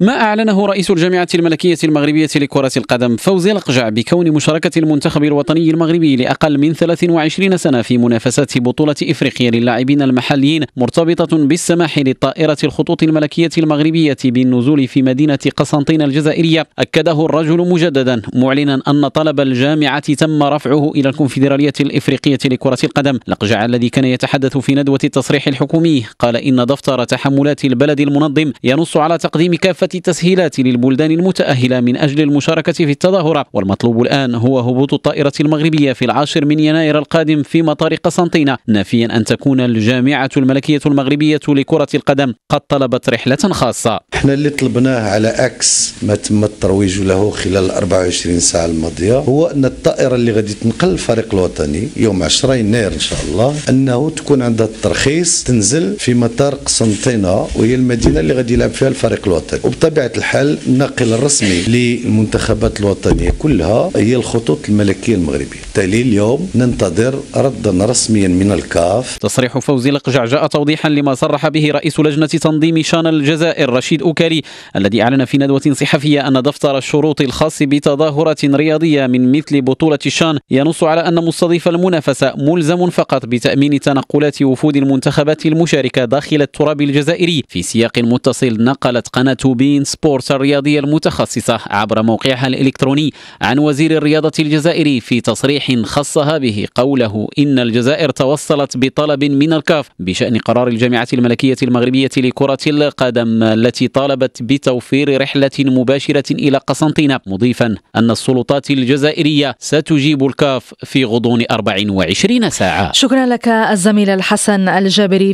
ما أعلنه رئيس الجامعة الملكية المغربية لكرة القدم فوزي القجع بكون مشاركة المنتخب الوطني المغربي لأقل من 23 سنة في منافسات بطولة إفريقيا للاعبين المحليين مرتبطة بالسماح للطائرة الخطوط الملكية المغربية بالنزول في مدينة قسنطين الجزائرية أكده الرجل مجددا معلنا أن طلب الجامعة تم رفعه إلى الكونفدرالية الإفريقية لكرة القدم لقجع الذي كان يتحدث في ندوة التصريح الحكومي قال إن دفتر تحملات البلد المنظم ينص على تقديم كافة كافة التسهيلات للبلدان المتأهلة من أجل المشاركة في التظاهرة والمطلوب الآن هو هبوط الطائرة المغربية في العاشر من يناير القادم في مطار قسنطينة نافيا أن تكون الجامعة الملكية المغربية لكرة القدم قد طلبت رحلة خاصة احنا اللي طلبناه على عكس ما تم الترويج له خلال 24 ساعة الماضية هو أن الطائرة اللي غادي تنقل الفريق الوطني يوم 10 يناير إن شاء الله أنه تكون عندها الترخيص تنزل في مطار قسنطينة وهي المدينة اللي غادي يلعب فيها الفريق الوطني وبطبيعة الحال الناقل الرسمي للمنتخبات الوطنية كلها هي الخطوط الملكية المغربية بالتالي اليوم ننتظر ردا رسميا من الكاف تصريح فوزي لقجع جاء توضيحا لما صرح به رئيس لجنة تنظيم شان الجزائر رشيد أوكالي الذي أعلن في ندوة صحفية أن دفتر الشروط الخاص بتظاهرة رياضية من مثل بطولة الشان ينص على أن مستضيف المنافسة ملزم فقط بتأمين تنقلات وفود المنتخبات المشاركة داخل التراب الجزائري في سياق متصل نقلت قناة بي بين سبورت الرياضية المتخصصة عبر موقعها الإلكتروني عن وزير الرياضة الجزائري في تصريح خصها به قوله إن الجزائر توصلت بطلب من الكاف بشأن قرار الجامعة الملكية المغربية لكرة القدم التي طالبت بتوفير رحلة مباشرة إلى قسنطينة مضيفا أن السلطات الجزائرية ستجيب الكاف في غضون 24 ساعة شكرا لك الزميل الحسن الجابري